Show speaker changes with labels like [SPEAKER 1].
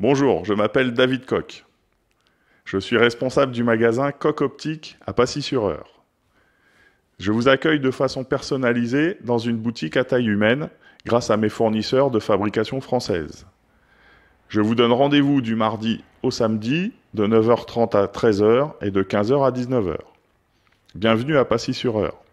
[SPEAKER 1] Bonjour, je m'appelle David Coq. Je suis responsable du magasin Coq Optique à passy sur heure Je vous accueille de façon personnalisée dans une boutique à taille humaine grâce à mes fournisseurs de fabrication française. Je vous donne rendez-vous du mardi au samedi de 9h30 à 13h et de 15h à 19h. Bienvenue à passy sur heure